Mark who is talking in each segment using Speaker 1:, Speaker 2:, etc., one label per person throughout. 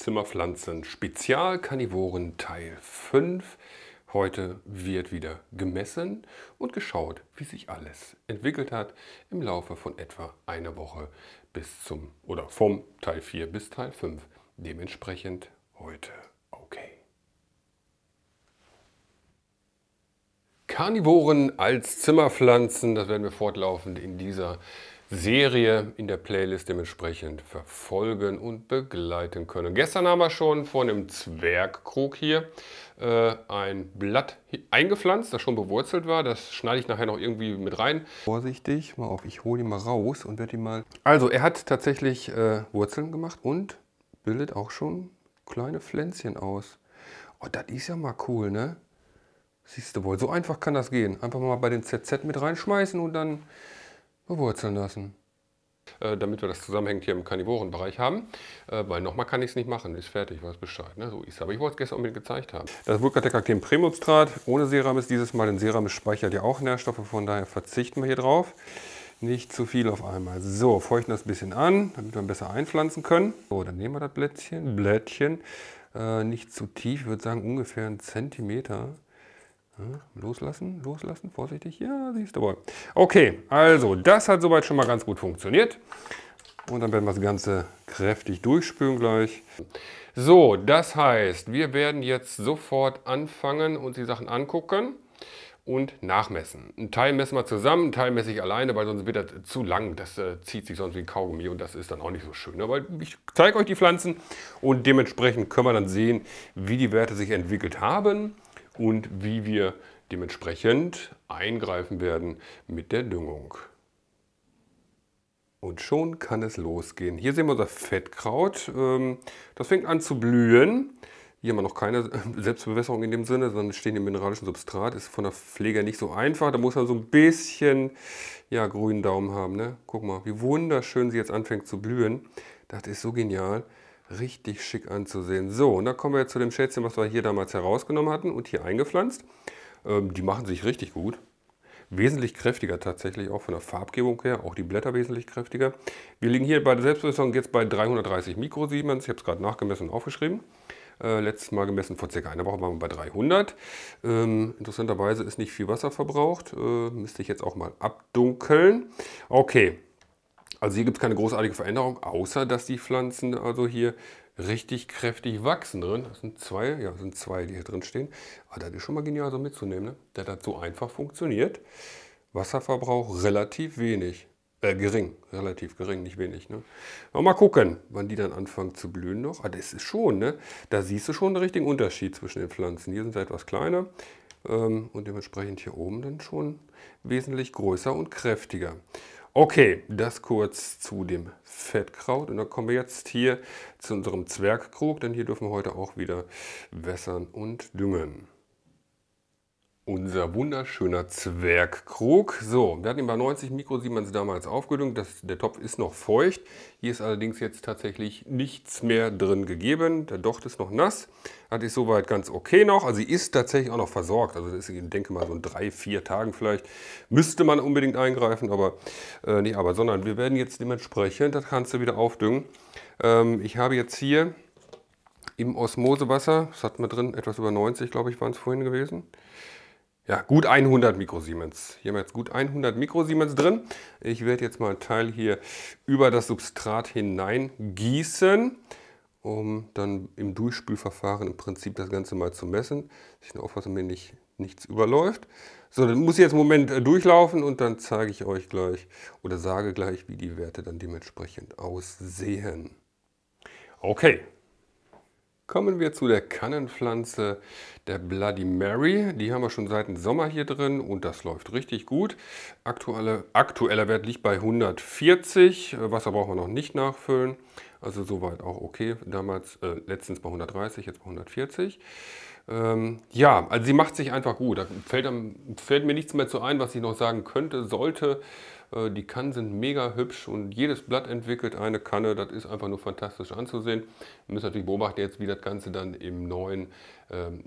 Speaker 1: Zimmerpflanzen Spezial Spezialkarnivoren Teil 5. Heute wird wieder gemessen und geschaut, wie sich alles entwickelt hat im Laufe von etwa einer Woche bis zum oder vom Teil 4 bis Teil 5. Dementsprechend heute okay. Karnivoren als Zimmerpflanzen, das werden wir fortlaufend in dieser Serie in der Playlist dementsprechend verfolgen und begleiten können. Gestern haben wir schon von einem Zwergkrug hier äh, ein Blatt eingepflanzt, das schon bewurzelt war. Das schneide ich nachher noch irgendwie mit rein. Vorsichtig, mal auf, ich hole ihn mal raus und werde ihn mal... Also, er hat tatsächlich äh, Wurzeln gemacht und bildet auch schon kleine Pflänzchen aus. Oh, das ist ja mal cool, ne? Siehst du wohl, so einfach kann das gehen. Einfach mal bei den ZZ mit reinschmeißen und dann bewurzeln lassen. Äh, damit wir das zusammenhängend hier im Karnivorenbereich haben, äh, weil nochmal kann ich es nicht machen, ist fertig, weiß Bescheid, ne? so ist es, Aber ich wollte es gestern unbedingt gezeigt haben. Das Vulkatec Creme ohne Seram ist dieses Mal, denn Seram speichert ja auch Nährstoffe, von daher verzichten wir hier drauf. Nicht zu viel auf einmal. So, feuchten das ein bisschen an, damit wir besser einpflanzen können. So, dann nehmen wir das Blättchen, Blättchen, äh, nicht zu tief, ich würde sagen ungefähr einen Zentimeter. Hm? Loslassen, loslassen, vorsichtig. Ja, siehst du wohl. Okay, also das hat soweit schon mal ganz gut funktioniert. Und dann werden wir das Ganze kräftig durchspülen gleich. So, das heißt, wir werden jetzt sofort anfangen, und die Sachen angucken und nachmessen. Ein Teil messen wir zusammen, ein Teil messe ich alleine, weil sonst wird das zu lang. Das äh, zieht sich sonst wie ein Kaugummi und das ist dann auch nicht so schön. Aber ne? ich zeige euch die Pflanzen und dementsprechend können wir dann sehen, wie die Werte sich entwickelt haben und wie wir dementsprechend eingreifen werden mit der Düngung. Und schon kann es losgehen. Hier sehen wir unser Fettkraut. Ähm, das fängt an zu blühen. Hier haben wir noch keine äh, Selbstbewässerung in dem Sinne, sondern stehen im mineralischen Substrat. Ist von der Pflege nicht so einfach. Da muss man so ein bisschen ja, grünen Daumen haben. Ne? Guck mal, wie wunderschön sie jetzt anfängt zu blühen. Das ist so genial. Richtig schick anzusehen. So, und dann kommen wir jetzt zu dem Schätzchen, was wir hier damals herausgenommen hatten und hier eingepflanzt. Ähm, die machen sich richtig gut. Wesentlich kräftiger tatsächlich, auch von der Farbgebung her, auch die Blätter wesentlich kräftiger. Wir liegen hier bei der Selbstbewässerung jetzt bei 330 Mikrosiemens. Ich habe es gerade nachgemessen und aufgeschrieben. Äh, letztes Mal gemessen vor circa einer Woche waren wir bei 300. Ähm, interessanterweise ist nicht viel Wasser verbraucht. Äh, müsste ich jetzt auch mal abdunkeln. Okay, also hier gibt es keine großartige Veränderung, außer dass die Pflanzen also hier richtig kräftig wachsen drin. Das sind zwei, ja, das sind zwei, die hier drin stehen. Aber ah, das ist schon mal genial so mitzunehmen, ne? Der hat so einfach funktioniert. Wasserverbrauch relativ wenig. Äh, gering, relativ gering, nicht wenig. Ne? mal gucken, wann die dann anfangen zu blühen noch. Ah, das ist schon, ne? Da siehst du schon den richtigen Unterschied zwischen den Pflanzen. Hier sind sie etwas kleiner ähm, und dementsprechend hier oben dann schon wesentlich größer und kräftiger. Okay, das kurz zu dem Fettkraut. Und dann kommen wir jetzt hier zu unserem Zwergkrug, denn hier dürfen wir heute auch wieder wässern und düngen unser wunderschöner Zwergkrug. So, wir hatten ihn bei 90 Mikro Siemens damals aufgedüngt. Das, der Topf ist noch feucht. Hier ist allerdings jetzt tatsächlich nichts mehr drin gegeben. Der Docht ist noch nass. Hat ich soweit ganz okay noch. Also sie ist tatsächlich auch noch versorgt. Also das ist, ich denke mal, so in drei, vier Tagen vielleicht. Müsste man unbedingt eingreifen, aber äh, nicht aber, sondern wir werden jetzt dementsprechend, das Ganze wieder aufdüngen. Ähm, ich habe jetzt hier im Osmosewasser, das hatten wir drin, etwas über 90, glaube ich, waren es vorhin gewesen ja, gut 100 Mikrosiemens. Hier haben wir jetzt gut 100 Mikrosiemens drin. Ich werde jetzt mal einen Teil hier über das Substrat hineingießen, um dann im Durchspülverfahren im Prinzip das Ganze mal zu messen. Ich nur aufpassen, mir nicht, nichts überläuft. So, dann muss ich jetzt einen Moment äh, durchlaufen und dann zeige ich euch gleich oder sage gleich, wie die Werte dann dementsprechend aussehen. Okay, Kommen wir zu der Kannenpflanze der Bloody Mary. Die haben wir schon seit dem Sommer hier drin und das läuft richtig gut. Aktuelle, aktueller Wert liegt bei 140. Wasser brauchen wir noch nicht nachfüllen. Also soweit auch okay. Damals äh, letztens bei 130, jetzt bei 140. Ähm, ja, also sie macht sich einfach gut. Da fällt, fällt mir nichts mehr zu ein, was ich noch sagen könnte, sollte. Äh, die Kannen sind mega hübsch und jedes Blatt entwickelt eine Kanne. Das ist einfach nur fantastisch anzusehen. Wir müssen natürlich beobachten jetzt, wie das Ganze dann im neuen ähm,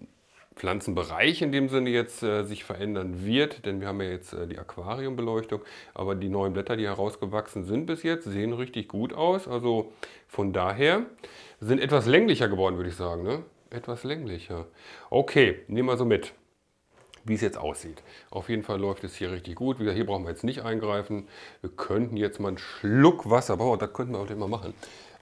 Speaker 1: Pflanzenbereich in dem Sinne jetzt äh, sich verändern wird, denn wir haben ja jetzt äh, die Aquariumbeleuchtung, aber die neuen Blätter, die herausgewachsen sind bis jetzt, sehen richtig gut aus. Also von daher sind etwas länglicher geworden, würde ich sagen. Ne? Etwas länglicher. Okay, nehmen wir so mit wie es jetzt aussieht. Auf jeden Fall läuft es hier richtig gut. Wie hier brauchen wir jetzt nicht eingreifen. Wir könnten jetzt mal einen Schluck Wasser, boah, das könnten wir auch immer machen.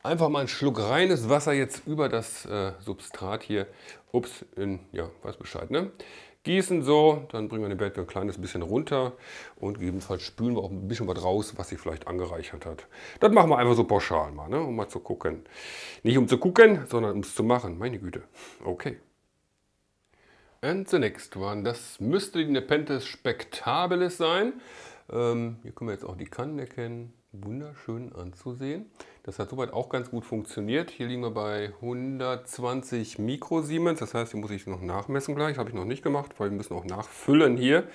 Speaker 1: Einfach mal einen Schluck reines Wasser jetzt über das äh, Substrat hier. Ups, in, ja, weiß Bescheid, ne? Gießen so, dann bringen wir den Bett ein kleines bisschen runter und gegebenenfalls spülen wir auch ein bisschen was raus, was sich vielleicht angereichert hat. Das machen wir einfach so pauschal mal, ne? um mal zu gucken. Nicht um zu gucken, sondern um es zu machen. Meine Güte. Okay. And the next one. Das müsste die Nepenthes Spectabilis sein. Ähm, hier können wir jetzt auch die Kanten erkennen. Wunderschön anzusehen. Das hat soweit auch ganz gut funktioniert. Hier liegen wir bei 120 Mikrosiemens. Das heißt, hier muss ich noch nachmessen gleich. Habe ich noch nicht gemacht, weil wir müssen auch nachfüllen hier.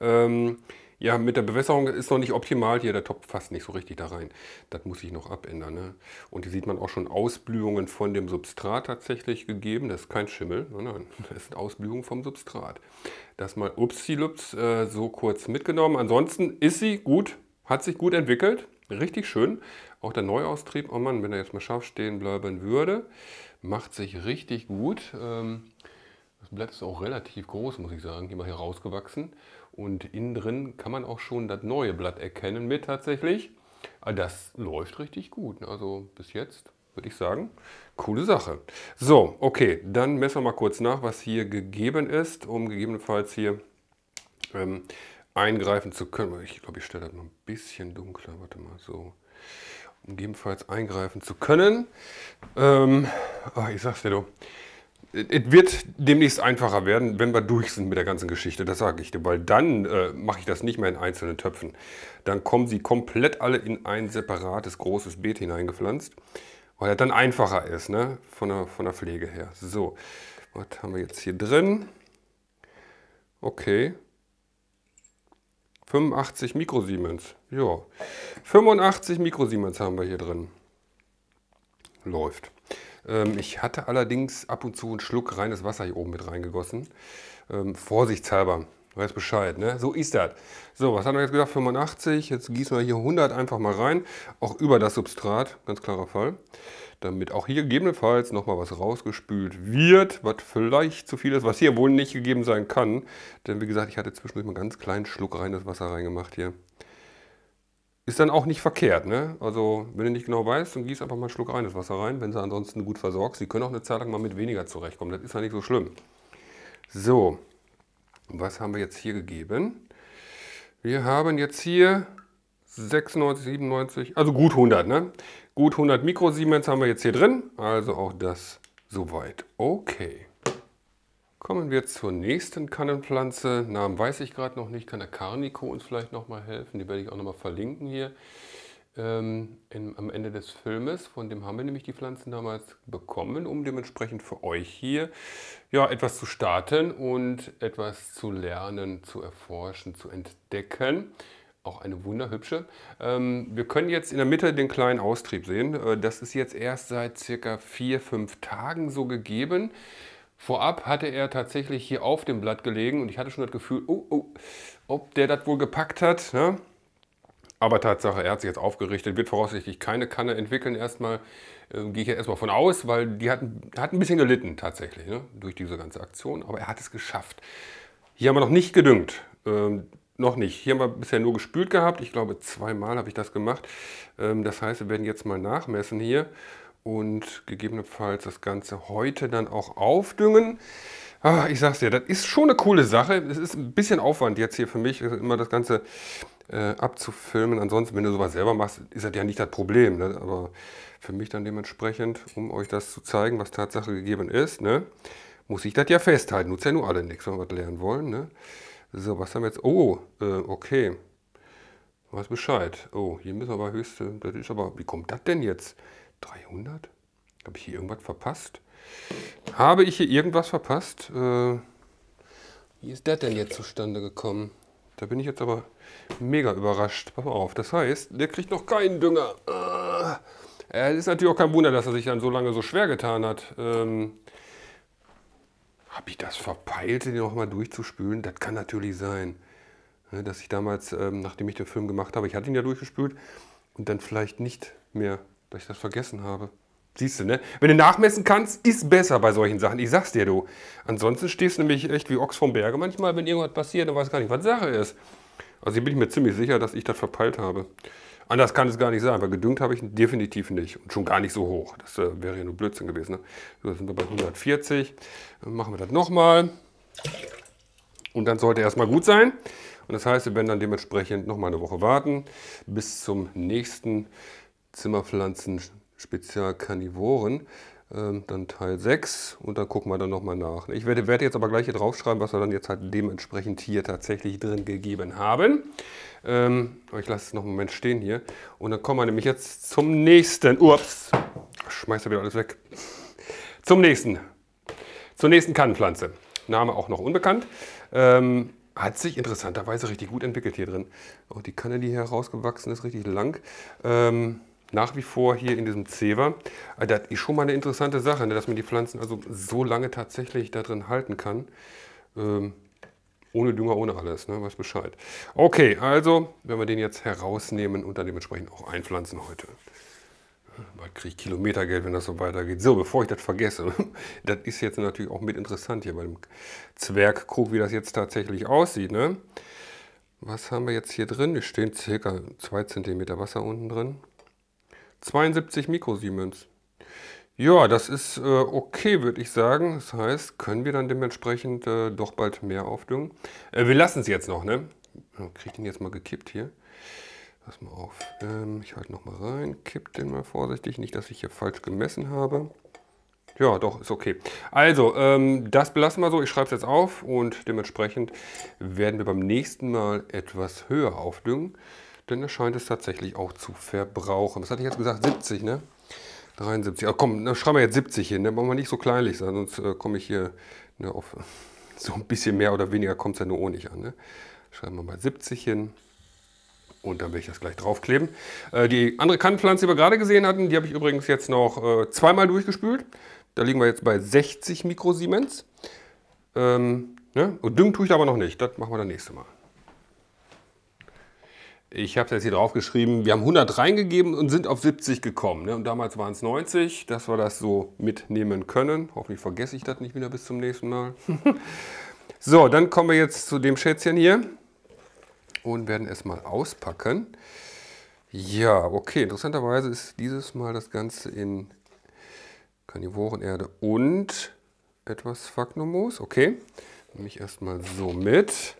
Speaker 1: Ähm, ja, mit der Bewässerung ist noch nicht optimal hier. Der Topf passt nicht so richtig da rein. Das muss ich noch abändern. Ne? Und hier sieht man auch schon Ausblühungen von dem Substrat tatsächlich gegeben. Das ist kein Schimmel, sondern Das sind Ausblühungen vom Substrat. Das mal upsilups äh, so kurz mitgenommen. Ansonsten ist sie gut, hat sich gut entwickelt. Richtig schön. Auch der Neuaustrieb, oh Mann, wenn er jetzt mal scharf stehen bleiben würde, macht sich richtig gut. Ähm, das Blatt ist auch relativ groß, muss ich sagen, immer hier rausgewachsen. Und innen drin kann man auch schon das neue Blatt erkennen mit tatsächlich. Ah, das läuft richtig gut. Also bis jetzt würde ich sagen, coole Sache. So, okay, dann messen wir mal kurz nach, was hier gegeben ist, um gegebenenfalls hier ähm, eingreifen zu können. Ich glaube, ich stelle das mal ein bisschen dunkler. Warte mal, so. Um gegebenenfalls eingreifen zu können. Ähm, ach, ich sag's dir doch. Es wird demnächst einfacher werden, wenn wir durch sind mit der ganzen Geschichte, das sage ich dir, weil dann äh, mache ich das nicht mehr in einzelnen Töpfen. Dann kommen sie komplett alle in ein separates großes Beet hineingepflanzt, weil er dann einfacher ist, ne? von, der, von der Pflege her. So, was haben wir jetzt hier drin? Okay. 85 Mikrosiemens, ja. 85 Mikrosiemens haben wir hier drin. Läuft. Ähm, ich hatte allerdings ab und zu einen Schluck reines Wasser hier oben mit reingegossen. Ähm, vorsichtshalber, weiß Bescheid, ne? So ist das. So, was haben wir jetzt gedacht? 85, jetzt gießen wir hier 100 einfach mal rein, auch über das Substrat, ganz klarer Fall. Damit auch hier gegebenenfalls nochmal was rausgespült wird, was vielleicht zu viel ist, was hier wohl nicht gegeben sein kann. Denn wie gesagt, ich hatte zwischendurch mal einen ganz kleinen Schluck reines Wasser reingemacht hier ist dann auch nicht verkehrt. Ne? Also, wenn du nicht genau weißt, dann gieß einfach mal einen Schluck reines Wasser rein, wenn sie ansonsten gut versorgst. Sie können auch eine Zeit lang mal mit weniger zurechtkommen, das ist ja nicht so schlimm. So, was haben wir jetzt hier gegeben? Wir haben jetzt hier 96, 97, also gut 100, ne? Gut 100 Mikrosiemens haben wir jetzt hier drin, also auch das soweit. Okay. Kommen wir zur nächsten Kannenpflanze. Namen weiß ich gerade noch nicht, kann der Carnico uns vielleicht nochmal helfen. Die werde ich auch nochmal verlinken hier ähm, in, am Ende des Filmes. Von dem haben wir nämlich die Pflanzen damals bekommen, um dementsprechend für euch hier ja, etwas zu starten und etwas zu lernen, zu erforschen, zu entdecken. Auch eine wunderhübsche. Ähm, wir können jetzt in der Mitte den kleinen Austrieb sehen. Äh, das ist jetzt erst seit circa vier, fünf Tagen so gegeben. Vorab hatte er tatsächlich hier auf dem Blatt gelegen und ich hatte schon das Gefühl, oh, oh, ob der das wohl gepackt hat. Ne? Aber Tatsache, er hat sich jetzt aufgerichtet, wird voraussichtlich keine Kanne entwickeln. Erstmal äh, gehe ich ja erstmal von aus, weil die hat, hat ein bisschen gelitten tatsächlich ne? durch diese ganze Aktion. Aber er hat es geschafft. Hier haben wir noch nicht gedüngt. Ähm, noch nicht. Hier haben wir bisher nur gespült gehabt. Ich glaube, zweimal habe ich das gemacht. Ähm, das heißt, wir werden jetzt mal nachmessen hier und gegebenenfalls das Ganze heute dann auch aufdüngen. Ah, ich sag's dir, das ist schon eine coole Sache. Es ist ein bisschen Aufwand jetzt hier für mich, immer das Ganze äh, abzufilmen. Ansonsten, wenn du sowas selber machst, ist das ja nicht das Problem. Ne? Aber für mich dann dementsprechend, um euch das zu zeigen, was Tatsache gegeben ist, ne? muss ich das ja festhalten. Nutzt ja nur alle nichts, wenn wir was lernen wollen. Ne? So, was haben wir jetzt? Oh, äh, okay. Was Bescheid. Oh, hier müssen wir aber höchste. Das ist aber. Wie kommt das denn jetzt? 300? Habe ich hier irgendwas verpasst? Habe ich hier irgendwas verpasst? Äh, wie ist das denn jetzt zustande gekommen? Da bin ich jetzt aber mega überrascht. Pass auf, das heißt, der kriegt noch keinen Dünger. Äh, es äh, ist natürlich auch kein Wunder, dass er sich dann so lange so schwer getan hat. Ähm, Habe ich das verpeilt, den nochmal durchzuspülen? Das kann natürlich sein. Ne, dass ich damals, ähm, nachdem ich den Film gemacht habe, ich hatte ihn ja durchgespült und dann vielleicht nicht mehr dass ich das vergessen habe. Siehst du, ne? Wenn du nachmessen kannst, ist besser bei solchen Sachen. Ich sag's dir, du. Ansonsten stehst du nämlich echt wie Ochs vom Berge manchmal, wenn irgendwas passiert und weißt gar nicht, was Sache ist. Also hier bin ich mir ziemlich sicher, dass ich das verpeilt habe. Anders kann es gar nicht sein, weil gedüngt habe ich definitiv nicht. Und schon gar nicht so hoch. Das äh, wäre ja nur Blödsinn gewesen. Ne? So, da sind wir bei 140. Dann machen wir das nochmal. Und dann sollte erstmal gut sein. Und das heißt, wir werden dann dementsprechend nochmal eine Woche warten bis zum nächsten Zimmerpflanzen Spezialkarnivoren, ähm, dann Teil 6 und dann gucken wir dann nochmal nach. Ich werde, werde, jetzt aber gleich hier draufschreiben, was wir dann jetzt halt dementsprechend hier tatsächlich drin gegeben haben. Ähm, aber ich lasse es noch einen Moment stehen hier. Und dann kommen wir nämlich jetzt zum nächsten. Ups, schmeißt er wieder alles weg. Zum nächsten. Zur nächsten Kannenpflanze. Name auch noch unbekannt. Ähm, hat sich interessanterweise richtig gut entwickelt hier drin. Auch die Kanne, die hier herausgewachsen ist, richtig lang. Ähm, nach wie vor hier in diesem Zewa. Äh, das ist schon mal eine interessante Sache, ne, dass man die Pflanzen also so lange tatsächlich da drin halten kann. Ähm, ohne Dünger, ohne alles, ne? weiß Bescheid. Okay, also wenn wir den jetzt herausnehmen und dann dementsprechend auch einpflanzen heute. Bald kriege ich Kilometergeld, wenn das so weitergeht. So, bevor ich das vergesse, das ist jetzt natürlich auch mit interessant hier bei dem Zwergkrug, wie das jetzt tatsächlich aussieht. Ne? Was haben wir jetzt hier drin? Es stehen circa 2 cm Wasser unten drin. 72 Mikrosiemens. Ja, das ist äh, okay, würde ich sagen. Das heißt, können wir dann dementsprechend äh, doch bald mehr aufdüngen. Äh, wir lassen es jetzt noch, ne? ich den jetzt mal gekippt hier. Pass mal auf. Ähm, ich halte nochmal rein, kipp den mal vorsichtig. Nicht, dass ich hier falsch gemessen habe. Ja, doch, ist okay. Also, ähm, das belassen wir so. Ich schreibe es jetzt auf und dementsprechend werden wir beim nächsten Mal etwas höher aufdüngen denn er scheint es tatsächlich auch zu verbrauchen. Was hatte ich jetzt gesagt? 70, ne? 73. Ach komm, dann schreiben wir jetzt 70 hin, Dann Wollen wir nicht so kleinlich sein, sonst äh, komme ich hier ne, auf so ein bisschen mehr oder weniger kommt es ja nur auch nicht an. Ne? Schreiben wir mal 70 hin. Und dann will ich das gleich draufkleben. Äh, die andere Kannenpflanze, die wir gerade gesehen hatten, die habe ich übrigens jetzt noch äh, zweimal durchgespült. Da liegen wir jetzt bei 60 Mikrosiemens. Ähm, ne? Und düngen tue ich aber noch nicht. Das machen wir dann nächste Mal ich habe es jetzt hier drauf geschrieben, wir haben 100 reingegeben und sind auf 70 gekommen. Ne? Und damals waren es 90, dass wir das so mitnehmen können. Hoffentlich vergesse ich das nicht wieder bis zum nächsten Mal. so, dann kommen wir jetzt zu dem Schätzchen hier und werden es mal auspacken. Ja, okay, interessanterweise ist dieses Mal das Ganze in Karnivorenerde und etwas Phagnomoos. Okay, nehme ich erstmal so mit.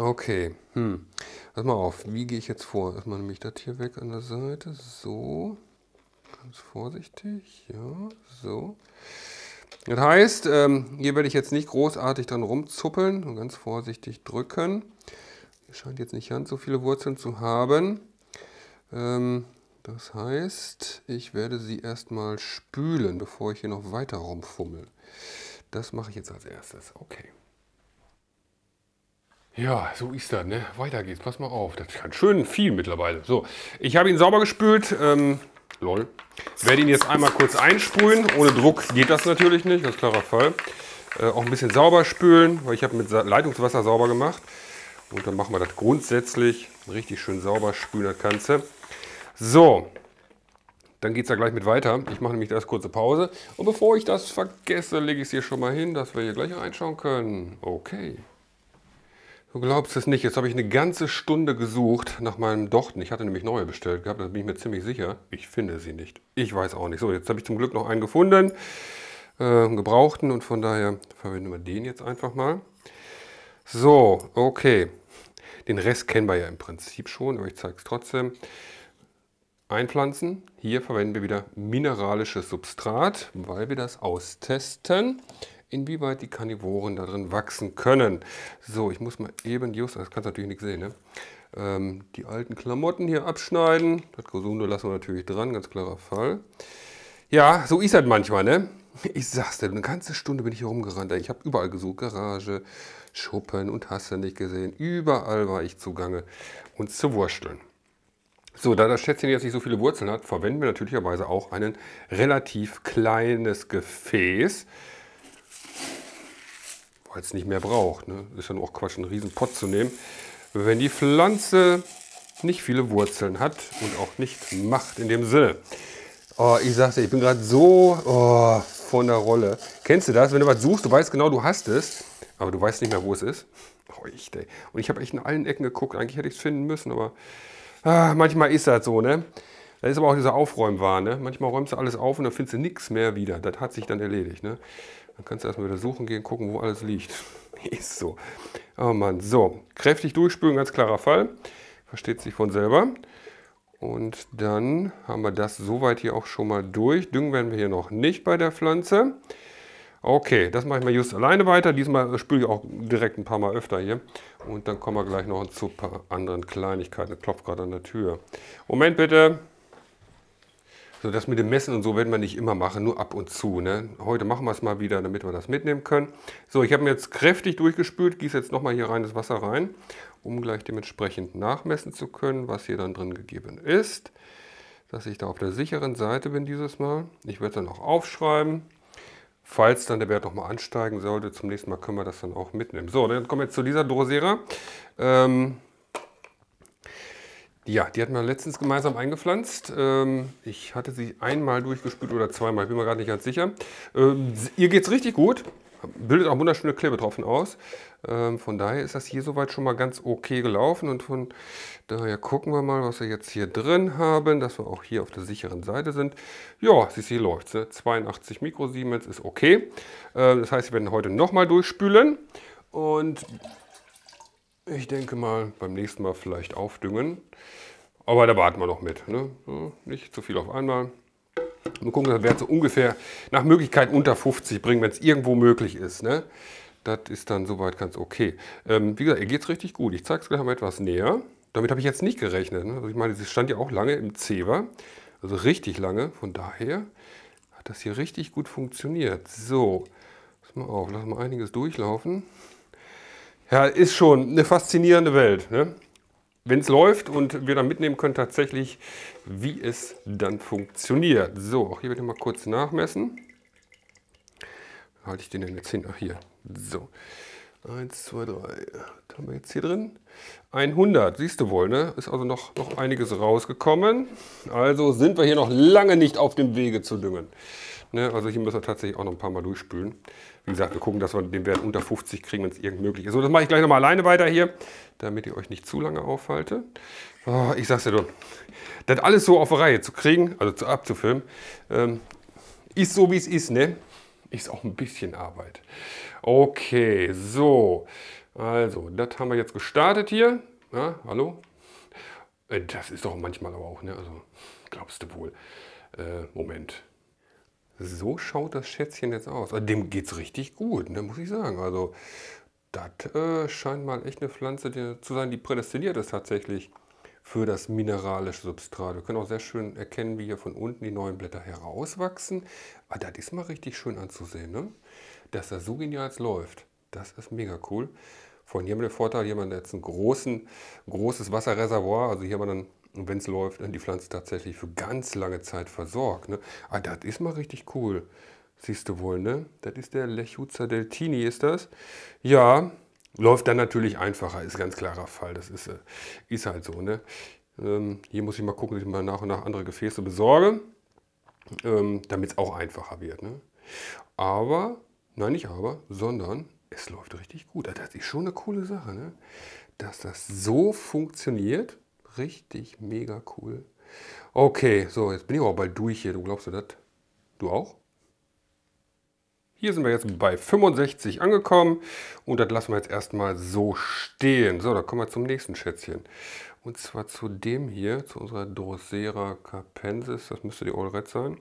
Speaker 1: Okay, hm. Pass mal auf, wie gehe ich jetzt vor? Erstmal nehme ich das hier weg an der Seite, so. Ganz vorsichtig, ja, so. Das heißt, ähm, hier werde ich jetzt nicht großartig dran rumzuppeln und ganz vorsichtig drücken. Hier scheint jetzt nicht ganz so viele Wurzeln zu haben. Ähm, das heißt, ich werde sie erstmal spülen, bevor ich hier noch weiter rumfummel. Das mache ich jetzt als erstes. Okay. Ja, so ist das, ne? Weiter geht's, pass mal auf. Das ist ganz schön viel mittlerweile. So, ich habe ihn sauber gespült. Ähm, lol. Werde ihn jetzt einmal kurz einsprühen. Ohne Druck geht das natürlich nicht, das ist klarer Fall. Äh, auch ein bisschen sauber spülen, weil ich habe mit Leitungswasser sauber gemacht. Und dann machen wir das grundsätzlich richtig schön sauber spülen, das Ganze. So, dann geht es ja gleich mit weiter. Ich mache nämlich erst kurze Pause. Und bevor ich das vergesse, lege ich es hier schon mal hin, dass wir hier gleich reinschauen können. Okay. Du glaubst es nicht, jetzt habe ich eine ganze Stunde gesucht nach meinem Dochten. Ich hatte nämlich neue bestellt gehabt, da bin ich mir ziemlich sicher. Ich finde sie nicht. Ich weiß auch nicht. So, jetzt habe ich zum Glück noch einen gefunden, äh, gebrauchten und von daher verwenden wir den jetzt einfach mal. So, okay. Den Rest kennen wir ja im Prinzip schon, aber ich zeige es trotzdem. Einpflanzen. Hier verwenden wir wieder mineralisches Substrat, weil wir das austesten inwieweit die Karnivoren darin wachsen können. So, ich muss mal eben, just, das kannst du natürlich nicht sehen, ne? ähm, die alten Klamotten hier abschneiden. Das Gesunde lassen wir natürlich dran, ganz klarer Fall. Ja, so ist das manchmal, ne? Ich sag's dir, eine ganze Stunde bin ich hier rumgerannt. Ich habe überall gesucht, Garage, Schuppen und hast du nicht gesehen. Überall war ich zugange, uns zu wursteln. So, da das Schätzchen jetzt nicht so viele Wurzeln hat, verwenden wir natürlicherweise auch ein relativ kleines Gefäß weil es nicht mehr braucht. Ne? Ist dann auch Quatsch, einen riesen Pott zu nehmen. Wenn die Pflanze nicht viele Wurzeln hat und auch nicht macht in dem Sinne. Oh, ich dir, ich bin gerade so oh, von der Rolle. Kennst du das? Wenn du was suchst, du weißt genau, du hast es, aber du weißt nicht mehr, wo es ist. Oh, ich, und ich habe echt in allen Ecken geguckt. Eigentlich hätte ich es finden müssen, aber ah, manchmal ist das so, ne? Da ist aber auch dieser Aufräumwahn, ne? Manchmal räumst du alles auf und dann findest du nichts mehr wieder. Das hat sich dann erledigt, ne? Dann kannst du erstmal wieder suchen gehen, gucken, wo alles liegt. Ist so. Oh Mann, so. Kräftig durchspülen, ganz klarer Fall. Versteht sich von selber. Und dann haben wir das soweit hier auch schon mal durch. Düngen werden wir hier noch nicht bei der Pflanze. Okay, das mache ich mal just alleine weiter. Diesmal spüle ich auch direkt ein paar Mal öfter hier. Und dann kommen wir gleich noch zu ein paar anderen Kleinigkeiten. Ich klopft gerade an der Tür. Moment bitte. So, das mit dem Messen und so werden wir nicht immer machen, nur ab und zu. Ne? Heute machen wir es mal wieder, damit wir das mitnehmen können. So, ich habe mir jetzt kräftig durchgespült, gieße jetzt nochmal hier rein das Wasser rein, um gleich dementsprechend nachmessen zu können, was hier dann drin gegeben ist. Dass ich da auf der sicheren Seite bin dieses Mal. Ich werde es dann auch aufschreiben. Falls dann der Wert nochmal ansteigen sollte, zum nächsten Mal können wir das dann auch mitnehmen. So, dann kommen wir jetzt zu dieser Drosera. Ähm, ja, die hatten wir letztens gemeinsam eingepflanzt. Ähm, ich hatte sie einmal durchgespült oder zweimal, ich bin mir gerade nicht ganz sicher. Ähm, ihr geht es richtig gut, bildet auch wunderschöne Klebetropfen aus. Ähm, von daher ist das hier soweit schon mal ganz okay gelaufen. Und von daher gucken wir mal, was wir jetzt hier drin haben, dass wir auch hier auf der sicheren Seite sind. Ja, siehst du, hier läuft ne? 82 Mikrosiemens ist okay. das heißt, wir werden heute nochmal durchspülen. Und ich denke mal, beim nächsten Mal vielleicht aufdüngen. Aber da warten wir noch mit. Ne? So, nicht zu viel auf einmal. Mal gucken, das wäre so ungefähr nach Möglichkeit unter 50 bringen, wenn es irgendwo möglich ist. Ne? Das ist dann soweit ganz okay. Ähm, wie gesagt, ihr geht es richtig gut. Ich zeige es gleich mal etwas näher. Damit habe ich jetzt nicht gerechnet. Ne? Also ich meine, es stand ja auch lange im Zewa. Also richtig lange. Von daher hat das hier richtig gut funktioniert. So, pass mal auf, lass mal einiges durchlaufen. Ja, ist schon eine faszinierende Welt. Ne? Wenn es läuft und wir dann mitnehmen können tatsächlich, wie es dann funktioniert. So, auch hier werde ich mal kurz nachmessen. halte ich den denn jetzt hin? Ach, hier. So. 1, 2, 3. Was haben wir jetzt hier drin? 100, siehst du wohl, ne? Ist also noch, noch einiges rausgekommen. Also sind wir hier noch lange nicht auf dem Wege zu düngen. Ne, also hier müssen wir tatsächlich auch noch ein paar Mal durchspülen. Wie gesagt, wir gucken, dass wir den Wert unter 50 kriegen, wenn es irgend möglich ist. So, das mache ich gleich nochmal alleine weiter hier, damit ihr euch nicht zu lange aufhalte. Oh, ich sag's dir doch, das alles so auf Reihe zu kriegen, also zu abzufilmen, ähm, ist so wie es ist, ne? Ist auch ein bisschen Arbeit. Okay, so. Also, das haben wir jetzt gestartet hier. Ja, hallo? Äh, das ist doch manchmal aber auch, ne? Also, glaubst du wohl. Äh, Moment so schaut das Schätzchen jetzt aus. Also, dem geht es richtig gut, ne, muss ich sagen. Also, das äh, scheint mal echt eine Pflanze die, zu sein, die prädestiniert ist tatsächlich für das mineralische Substrat. Wir können auch sehr schön erkennen, wie hier von unten die neuen Blätter herauswachsen. Aber ah, das ist mal richtig schön anzusehen, ne? dass das so genial läuft. Das ist mega cool. Von hier haben wir den Vorteil, hier haben wir jetzt ein großen, großes Wasserreservoir. Also hier haben wir dann und wenn es läuft, dann die Pflanze tatsächlich für ganz lange Zeit versorgt. Ne? Ah, das ist mal richtig cool. Siehst du wohl, ne? Das ist der Lechuza deltini, ist das? Ja, läuft dann natürlich einfacher, ist ein ganz klarer Fall. Das ist, äh, ist halt so, ne? Ähm, hier muss ich mal gucken, dass ich mal nach und nach andere Gefäße besorge, ähm, damit es auch einfacher wird, ne? Aber, nein, nicht aber, sondern es läuft richtig gut. Ah, das ist schon eine coole Sache, ne? Dass das so funktioniert Richtig mega cool. Okay, so, jetzt bin ich auch bald durch hier. Du glaubst du das? Du auch? Hier sind wir jetzt bei 65 angekommen und das lassen wir jetzt erstmal so stehen. So, dann kommen wir zum nächsten Schätzchen. Und zwar zu dem hier, zu unserer Drosera capensis. Das müsste die Allred sein.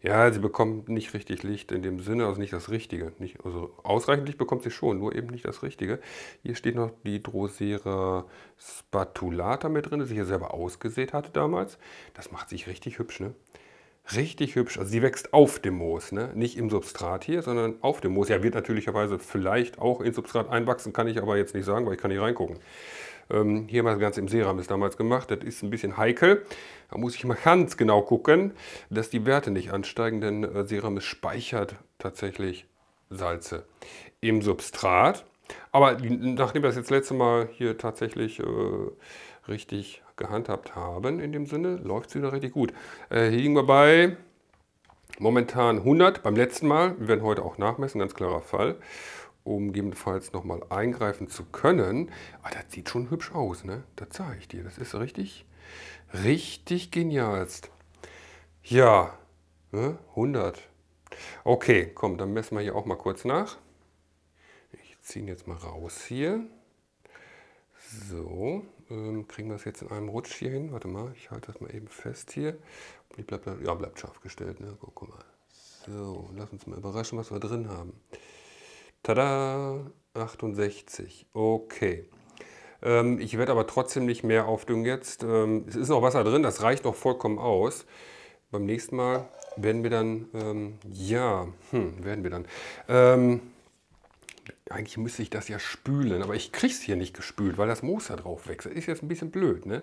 Speaker 1: Ja, sie bekommt nicht richtig Licht in dem Sinne, also nicht das Richtige. Nicht, also ausreichend Licht bekommt sie schon, nur eben nicht das Richtige. Hier steht noch die Drosera spatulata mit drin, die sie ja selber ausgesät hatte damals. Das macht sich richtig hübsch, ne? Richtig hübsch. Also sie wächst auf dem Moos, ne? Nicht im Substrat hier, sondern auf dem Moos. Ja, wird natürlicherweise vielleicht auch ins Substrat einwachsen, kann ich aber jetzt nicht sagen, weil ich kann nicht reingucken. Ähm, hier haben wir das Ganze im Seram ist damals gemacht. Das ist ein bisschen heikel. Da muss ich mal ganz genau gucken, dass die Werte nicht ansteigen, denn äh, Seram speichert tatsächlich Salze im Substrat. Aber nachdem wir das jetzt letzte Mal hier tatsächlich äh, richtig gehandhabt haben, in dem Sinne, läuft es wieder richtig gut. Äh, hier liegen wir bei momentan 100 beim letzten Mal. Wir werden heute auch nachmessen, ganz klarer Fall um gegebenenfalls nochmal eingreifen zu können. Aber ah, das sieht schon hübsch aus, ne? Das zeige ich dir. Das ist richtig, richtig genial. Ja, 100. Ne? Okay, komm, dann messen wir hier auch mal kurz nach. Ich ziehe ihn jetzt mal raus hier. So, ähm, kriegen wir das jetzt in einem Rutsch hier hin. Warte mal, ich halte das mal eben fest hier. Ja, bleibt scharf gestellt, ne? Guck, guck mal. So, lass uns mal überraschen, was wir drin haben. Tada! 68. Okay. Ähm, ich werde aber trotzdem nicht mehr aufdüngen jetzt. Ähm, es ist noch Wasser drin, das reicht auch vollkommen aus. Beim nächsten Mal werden wir dann, ähm, ja, hm, werden wir dann. Ähm, eigentlich müsste ich das ja spülen, aber ich kriege es hier nicht gespült, weil das Moos da drauf wächst. Das ist jetzt ein bisschen blöd, ne?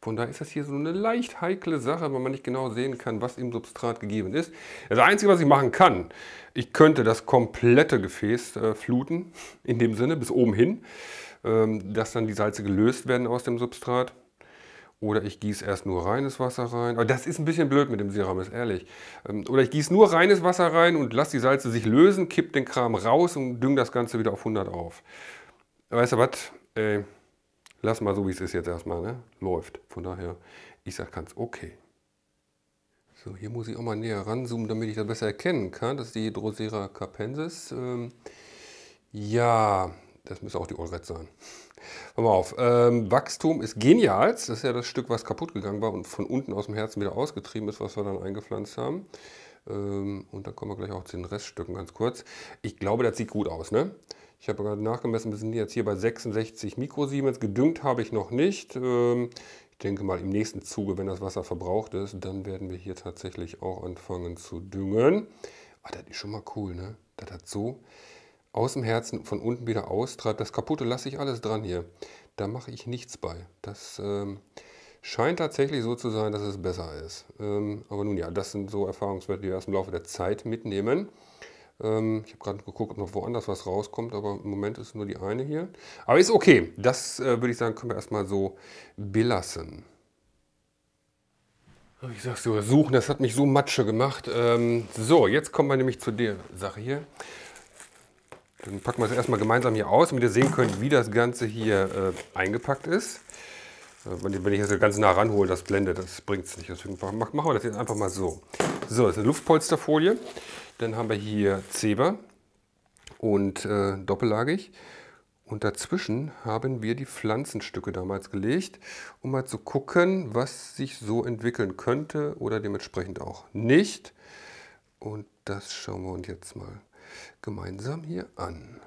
Speaker 1: Von daher ist das hier so eine leicht heikle Sache, weil man nicht genau sehen kann, was im Substrat gegeben ist. Das Einzige, was ich machen kann, ich könnte das komplette Gefäß äh, fluten, in dem Sinne, bis oben hin, ähm, dass dann die Salze gelöst werden aus dem Substrat. Oder ich gieße erst nur reines Wasser rein. Aber das ist ein bisschen blöd mit dem Serum, ist ehrlich. Ähm, oder ich gieße nur reines Wasser rein und lasse die Salze sich lösen, kipp den Kram raus und düng das Ganze wieder auf 100 auf. Weißt du was? Ey, äh, lass mal so, wie es ist jetzt erstmal. Ne? Läuft. Von daher, ich sage ganz okay. So, hier muss ich auch mal näher ranzoomen, damit ich das besser erkennen kann. Das ist die Drosera capensis. Ähm, ja, das müsste auch die Olret sein. Hör mal auf. Ähm, Wachstum ist genial. Das ist ja das Stück, was kaputt gegangen war und von unten aus dem Herzen wieder ausgetrieben ist, was wir dann eingepflanzt haben. Ähm, und dann kommen wir gleich auch zu den Reststücken ganz kurz. Ich glaube, das sieht gut aus, ne? Ich habe gerade nachgemessen, wir sind jetzt hier bei 66 Mikrosiemens. Gedüngt habe ich noch nicht. Ähm, ich denke mal, im nächsten Zuge, wenn das Wasser verbraucht ist, dann werden wir hier tatsächlich auch anfangen zu düngen. Ah, das ist schon mal cool, ne? Das hat so, aus dem Herzen von unten wieder austreibt. Das Kaputte lasse ich alles dran hier. Da mache ich nichts bei. Das ähm, scheint tatsächlich so zu sein, dass es besser ist. Ähm, aber nun ja, das sind so Erfahrungswerte, die wir erst im Laufe der Zeit mitnehmen. Ähm, ich habe gerade geguckt, ob noch woanders was rauskommt, aber im Moment ist nur die eine hier. Aber ist okay. Das äh, würde ich sagen, können wir erstmal so belassen. Oh, ich sag's dir, suchen, das hat mich so matsche gemacht. Ähm, so, jetzt kommen wir nämlich zu der Sache hier. Dann packen wir es erstmal gemeinsam hier aus, damit ihr sehen könnt, wie das Ganze hier äh, eingepackt ist. Äh, wenn, wenn ich das ganz nah ranhole, das Blende, das bringt es nicht. Deswegen machen wir das jetzt einfach mal so. So, das ist eine Luftpolsterfolie. Dann haben wir hier Zeber und äh, doppellagig. Und dazwischen haben wir die Pflanzenstücke damals gelegt, um mal zu gucken, was sich so entwickeln könnte oder dementsprechend auch nicht. Und das schauen wir uns jetzt mal an gemeinsam hier an.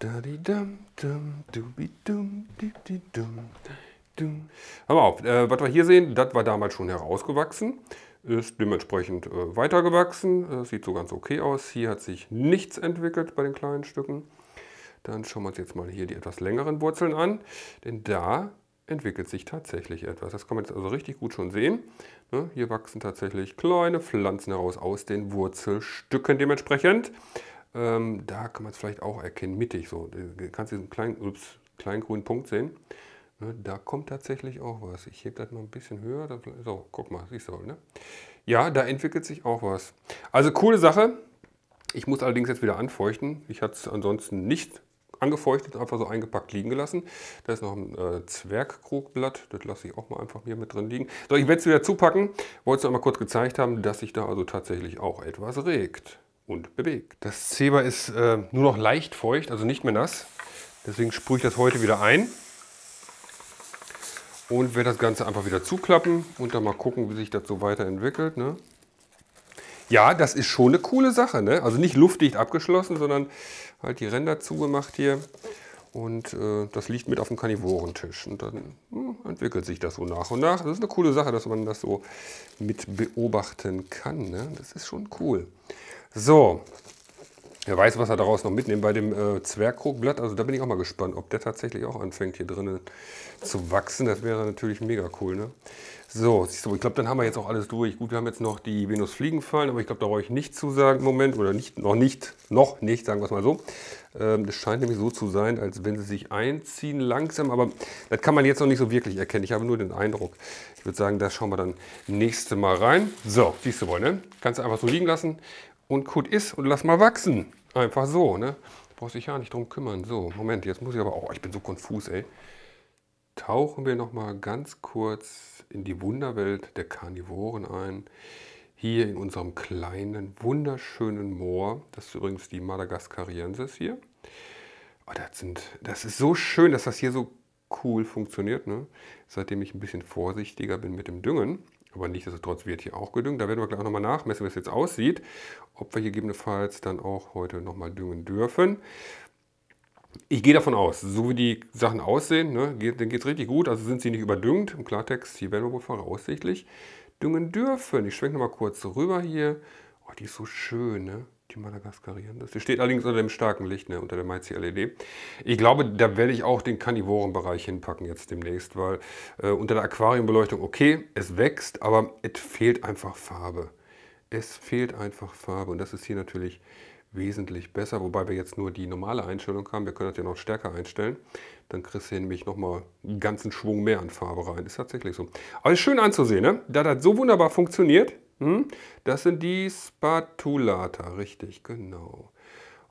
Speaker 1: Aber di auf, äh, was wir hier sehen, das war damals schon herausgewachsen, ist dementsprechend äh, weitergewachsen, äh, sieht so ganz okay aus. Hier hat sich nichts entwickelt bei den kleinen Stücken. Dann schauen wir uns jetzt mal hier die etwas längeren Wurzeln an, denn da entwickelt sich tatsächlich etwas. Das kann man jetzt also richtig gut schon sehen. Ne, hier wachsen tatsächlich kleine Pflanzen heraus aus den Wurzelstücken dementsprechend. Ähm, da kann man es vielleicht auch erkennen, mittig so. Äh, du kannst diesen kleinen, ups, kleinen grünen Punkt sehen. Ne, da kommt tatsächlich auch was. Ich hebe das mal ein bisschen höher. So, guck mal, siehst du, ne? Ja, da entwickelt sich auch was. Also coole Sache. Ich muss allerdings jetzt wieder anfeuchten. Ich hatte es ansonsten nicht angefeuchtet, einfach so eingepackt liegen gelassen. Da ist noch ein äh, Zwergkrugblatt, das lasse ich auch mal einfach hier mit drin liegen. So, ich werde es wieder zupacken. Wollte es einmal kurz gezeigt haben, dass sich da also tatsächlich auch etwas regt und bewegt. Das Zebra ist äh, nur noch leicht feucht, also nicht mehr nass. Deswegen sprühe ich das heute wieder ein und werde das Ganze einfach wieder zuklappen und dann mal gucken, wie sich das so weiterentwickelt. Ne? Ja, das ist schon eine coole Sache. Ne? Also nicht luftdicht abgeschlossen, sondern halt die Ränder zugemacht hier. Und äh, das liegt mit auf dem Karnivorentisch. Und dann mh, hm, entwickelt sich das so nach und nach. Das ist eine coole Sache, dass man das so mit beobachten kann. Ne? Das ist schon cool. So, Wer weiß, was er daraus noch mitnehmen bei dem äh, Zwergkrogblatt. Also da bin ich auch mal gespannt, ob der tatsächlich auch anfängt hier drinnen zu wachsen. Das wäre natürlich mega cool. Ne? So, siehst du, ich glaube, dann haben wir jetzt auch alles durch. Gut, wir haben jetzt noch die Venus Fliegenfallen, aber ich glaube, da brauche ich nicht zu sagen im Moment. Oder nicht, noch nicht, noch nicht, sagen wir es mal so. Ähm, das scheint nämlich so zu sein, als wenn sie sich einziehen langsam. Aber das kann man jetzt noch nicht so wirklich erkennen. Ich habe nur den Eindruck. Ich würde sagen, da schauen wir dann nächste Mal rein. So, siehst du wohl, ne? Kannst du einfach so liegen lassen und gut ist und lass mal wachsen. Einfach so, ne? Brauchst dich ja nicht drum kümmern. So, Moment, jetzt muss ich aber auch... Oh, ich bin so konfus, ey tauchen wir noch mal ganz kurz in die Wunderwelt der Karnivoren ein. Hier in unserem kleinen, wunderschönen Moor. Das ist übrigens die Madagaskariensis hier. Oh, das, sind, das ist so schön, dass das hier so cool funktioniert. Ne? Seitdem ich ein bisschen vorsichtiger bin mit dem Düngen. Aber nichtsdestotrotz wird hier auch gedüngt. Da werden wir gleich nochmal nachmessen, wie es jetzt aussieht. Ob wir hier gegebenenfalls dann auch heute nochmal düngen dürfen. Ich gehe davon aus, so wie die Sachen aussehen, ne, dann geht es richtig gut. Also sind sie nicht überdüngt. Im Klartext, hier werden wir wohl voraussichtlich düngen dürfen. Ich schwenke nochmal kurz rüber hier. Oh, die ist so schön, ne? Die Madagaskarieren. Die steht allerdings unter dem starken Licht, ne? unter der Meizi LED. Ich glaube, da werde ich auch den Karnivorenbereich hinpacken jetzt demnächst, weil äh, unter der Aquariumbeleuchtung, okay, es wächst, aber es fehlt einfach Farbe. Es fehlt einfach Farbe und das ist hier natürlich wesentlich besser, wobei wir jetzt nur die normale Einstellung haben. Wir können das ja noch stärker einstellen. Dann kriegst du nämlich nochmal einen ganzen Schwung mehr an Farbe rein. Ist tatsächlich so. Aber ist schön anzusehen, ne? Da das so wunderbar funktioniert. Hm? Das sind die Spatulata, richtig, genau.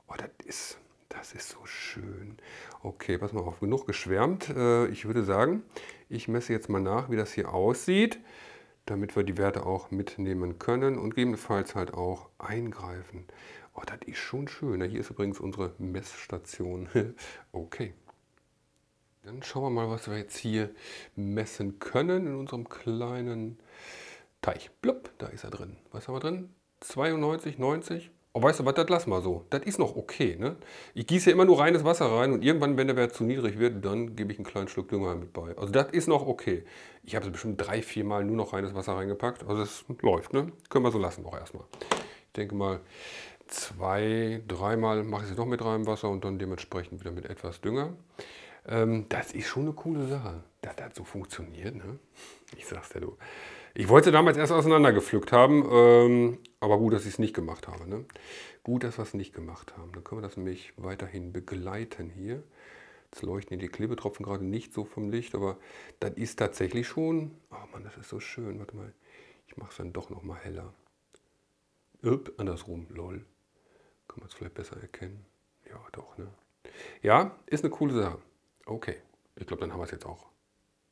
Speaker 1: Oh, das ist, das ist so schön. Okay, pass mal auf, genug geschwärmt. Äh, ich würde sagen, ich messe jetzt mal nach, wie das hier aussieht, damit wir die Werte auch mitnehmen können und gegebenenfalls halt auch eingreifen. Oh, das ist schon schön. Hier ist übrigens unsere Messstation. okay. Dann schauen wir mal, was wir jetzt hier messen können in unserem kleinen Teich. Blub, da ist er drin. Was haben wir drin? 92, 90. Oh, weißt du was, das lassen wir so. Das ist noch okay. Ne? Ich gieße immer nur reines Wasser rein und irgendwann, wenn der Wert zu niedrig wird, dann gebe ich einen kleinen Schluck Dünger mit bei. Also das ist noch okay. Ich habe bestimmt drei, vier Mal nur noch reines Wasser reingepackt. Also das läuft. Ne? Können wir so lassen auch erstmal. Ich denke mal, zwei, dreimal mache ich es noch mit reinem Wasser und dann dementsprechend wieder mit etwas Dünger. Ähm, das ist schon eine coole Sache, dass das so funktioniert. Ne? Ich sag's dir, du. Ich wollte damals erst auseinandergepflückt haben, ähm, aber gut, dass ich es nicht gemacht habe. Ne? Gut, dass wir es nicht gemacht haben. Dann können wir das nämlich weiterhin begleiten hier. Jetzt leuchten die Klebetropfen gerade nicht so vom Licht, aber das ist tatsächlich schon... Oh Mann, das ist so schön. Warte mal, ich mache es dann doch nochmal heller. Öp, andersrum, lol. Kann man es vielleicht besser erkennen? Ja, doch, ne? Ja, ist eine coole Sache. Okay, ich glaube, dann haben wir es jetzt auch.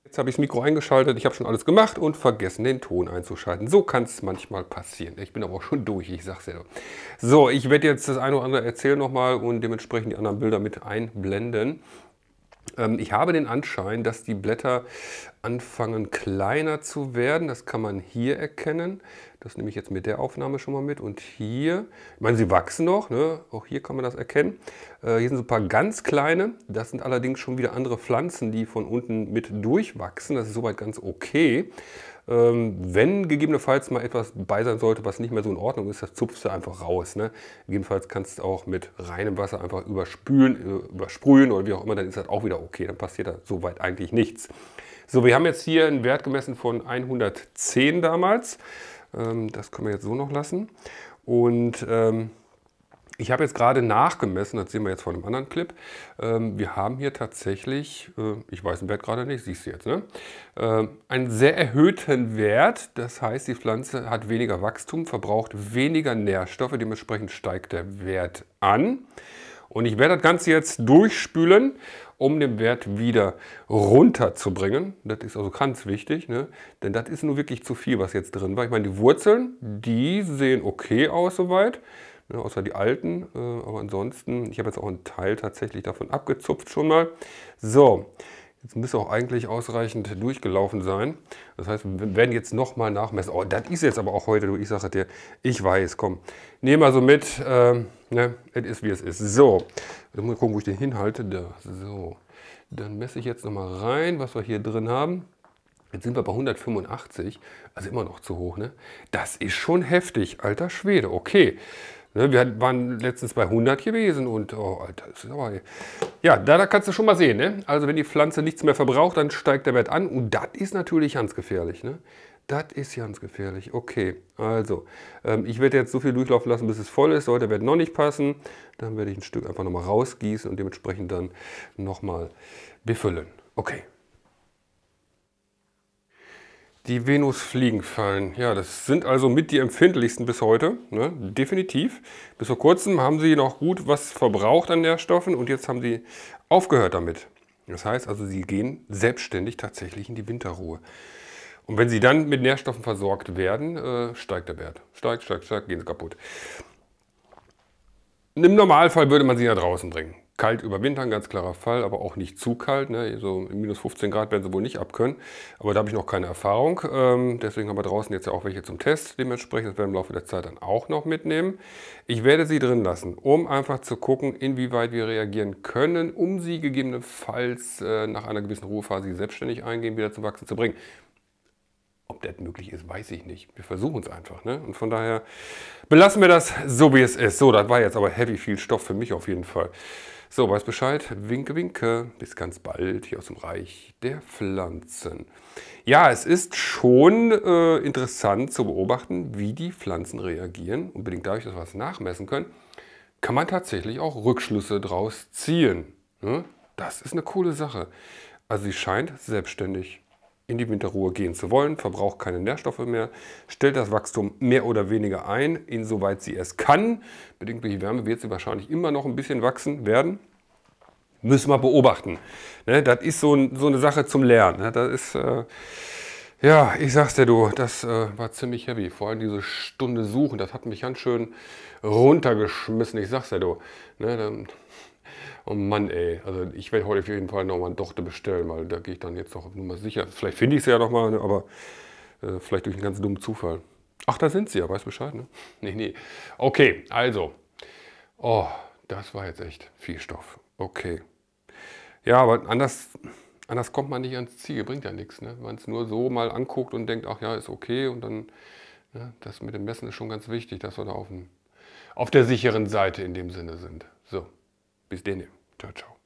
Speaker 1: Jetzt habe ich das Mikro eingeschaltet, ich habe schon alles gemacht und vergessen, den Ton einzuschalten. So kann es manchmal passieren. Ich bin aber auch schon durch, ich sage es ja. So, ich werde jetzt das eine oder andere erzählen nochmal und dementsprechend die anderen Bilder mit einblenden. Ähm, ich habe den Anschein, dass die Blätter anfangen kleiner zu werden. Das kann man hier erkennen. Das nehme ich jetzt mit der Aufnahme schon mal mit. Und hier, ich meine, sie wachsen noch, ne? auch hier kann man das erkennen. Äh, hier sind so ein paar ganz kleine. Das sind allerdings schon wieder andere Pflanzen, die von unten mit durchwachsen. Das ist soweit ganz okay. Ähm, wenn gegebenenfalls mal etwas bei sein sollte, was nicht mehr so in Ordnung ist, das zupfst du einfach raus. Ne? Gegebenenfalls kannst du auch mit reinem Wasser einfach überspülen, äh, übersprühen oder wie auch immer, dann ist das auch wieder okay. Dann passiert da soweit eigentlich nichts. So, wir haben jetzt hier einen Wert gemessen von 110 damals. Ähm, das können wir jetzt so noch lassen. Und ähm, ich habe jetzt gerade nachgemessen, das sehen wir jetzt von einem anderen Clip. Ähm, wir haben hier tatsächlich, äh, ich weiß den Wert gerade nicht, siehst du jetzt, ne? Äh, einen sehr erhöhten Wert. Das heißt, die Pflanze hat weniger Wachstum, verbraucht weniger Nährstoffe, dementsprechend steigt der Wert an. Und ich werde das Ganze jetzt durchspülen um den Wert wieder runterzubringen. Das ist also ganz wichtig, ne? denn das ist nur wirklich zu viel, was jetzt drin war. Ich meine, die Wurzeln, die sehen okay aus soweit, ne? außer die alten. Äh, aber ansonsten, ich habe jetzt auch einen Teil tatsächlich davon abgezupft schon mal. So, Jetzt müsste auch eigentlich ausreichend durchgelaufen sein. Das heißt, wir werden jetzt nochmal nachmessen. Oh, das ist jetzt aber auch heute, du, ich sage dir, ich weiß, komm. Nehme mal so mit, ähm, ne, es ist wie es ist. So, jetzt muss ich gucken, wo ich den hinhalte. Da, so, dann messe ich jetzt nochmal rein, was wir hier drin haben. Jetzt sind wir bei 185, also immer noch zu hoch, ne? Das ist schon heftig, alter Schwede, okay. Ne, wir waren letztens bei 100 gewesen und, oh, Alter, ist aber... Ja, da, da kannst du schon mal sehen, ne? Also wenn die Pflanze nichts mehr verbraucht, dann steigt der Wert an und das ist natürlich ganz gefährlich, ne? Das ist ganz gefährlich. Okay, also, ähm, ich werde jetzt so viel durchlaufen lassen, bis es voll ist. Sollte der Wert noch nicht passen, dann werde ich ein Stück einfach nochmal rausgießen und dementsprechend dann nochmal befüllen. Okay. Die fallen. ja, das sind also mit die empfindlichsten bis heute, ne? definitiv. Bis vor kurzem haben sie noch gut was verbraucht an Nährstoffen und jetzt haben sie aufgehört damit. Das heißt also, sie gehen selbstständig tatsächlich in die Winterruhe. Und wenn sie dann mit Nährstoffen versorgt werden, äh, steigt der Wert. Steigt, steigt, steigt, gehen sie kaputt. Im Normalfall würde man sie ja draußen bringen kalt überwintern, ganz klarer Fall, aber auch nicht zu kalt. Ne? So minus 15 Grad werden sie wohl nicht abkönnen. Aber da habe ich noch keine Erfahrung. Ähm, deswegen haben wir draußen jetzt ja auch welche zum Test. Dementsprechend das werden wir im Laufe der Zeit dann auch noch mitnehmen. Ich werde sie drin lassen, um einfach zu gucken, inwieweit wir reagieren können, um sie gegebenenfalls äh, nach einer gewissen Ruhephase, selbstständig eingehen, wieder zum Wachsen zu bringen. Ob das möglich ist, weiß ich nicht. Wir versuchen es einfach. Ne? Und von daher belassen wir das so, wie es ist. So, das war jetzt aber heavy viel Stoff für mich auf jeden Fall. So, weiß Bescheid. Winke, winke. Bis ganz bald hier aus dem Reich der Pflanzen. Ja, es ist schon äh, interessant zu beobachten, wie die Pflanzen reagieren. Unbedingt dadurch, dass wir es nachmessen können, kann man tatsächlich auch Rückschlüsse draus ziehen. Ne? Das ist eine coole Sache. Also sie scheint selbstständig in die Winterruhe gehen zu wollen, verbraucht keine Nährstoffe mehr, stellt das Wachstum mehr oder weniger ein, insoweit sie es kann. Bedingt durch die Wärme wird sie wahrscheinlich immer noch ein bisschen wachsen werden. Müssen wir beobachten. Ne, das ist so, so, eine Sache zum Lernen. Ne, das ist, äh, ja, ich sag's dir, du, das äh, war ziemlich heavy. Vor allem diese Stunde Suchen, das hat mich ganz schön runtergeschmissen. Ich sag's dir, du. Ne, dann, Oh Mann, ey. Also ich werde heute auf jeden Fall nochmal eine Dochte bestellen, weil da gehe ich dann jetzt noch mal sicher. Vielleicht finde ich sie ja nochmal, ne, aber äh, vielleicht durch einen ganz dummen Zufall. Ach, da sind sie ja, weiß Bescheid, ne? Nee, nee. Okay, also. Oh, das war jetzt echt viel Stoff. Okay. Ja, aber anders, anders kommt man nicht ans Ziel, bringt ja nichts. Ne? Wenn man es nur so mal anguckt und denkt, ach ja, ist okay und dann, ne, das mit dem Messen ist schon ganz wichtig, dass wir da auf, dem, auf der sicheren Seite in dem Sinne sind. So, bis Hier. Ciao, ciao.